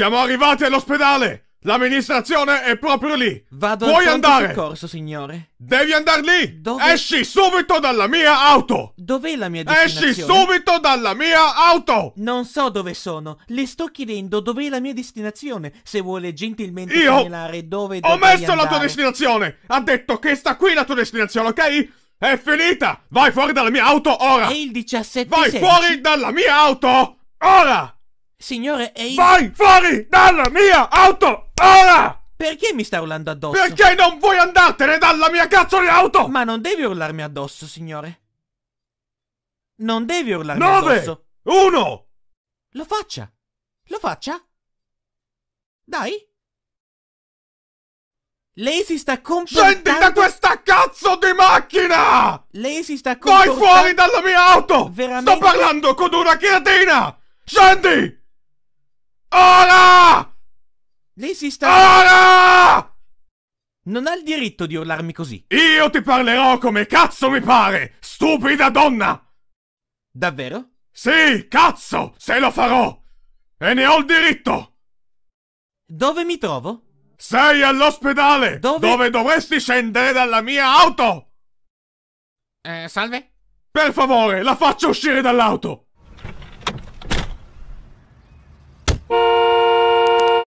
Siamo arrivati all'ospedale! L'amministrazione è proprio lì! Vado Puoi al andare! soccorso, signore. Devi andare lì! Dove- Esci subito dalla mia auto! Dov'è la mia destinazione? Esci subito dalla mia auto! Non so dove sono. Le sto chiedendo dov'è la mia destinazione. Se vuole gentilmente Io segnalare dove Ho messo la tua destinazione! Ha detto che sta qui la tua destinazione, ok? È finita! Vai fuori dalla mia auto ora! È il 17 Vai fuori dalla mia auto! Ora! Signore, e io... Vai fuori dalla mia auto! Ora! Perché mi sta urlando addosso? Perché non vuoi andartene dalla mia cazzo di auto? Ma non devi urlarmi addosso, signore. Non devi urlarmi Nove, addosso. Uno! Lo faccia. Lo faccia. Dai. Lei si sta comportando... Scendi da questa cazzo di macchina! Lei si sta comportando... Vai fuori dalla mia auto! Veramente... Sto parlando con una creatina! Scendi! Lei si sta... Ara! Non ha il diritto di urlarmi così. Io ti parlerò come cazzo mi pare, stupida donna! Davvero? Sì, cazzo, se lo farò! E ne ho il diritto! Dove mi trovo? Sei all'ospedale! Dove... dove dovresti scendere dalla mia auto! Eh, salve? Per favore, la faccio uscire dall'auto!